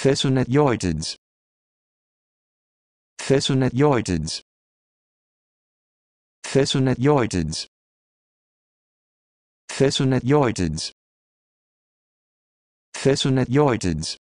Thesonetioids. Thesonetioids. Thesonetioids. Thesonetioids. Thesonetioids.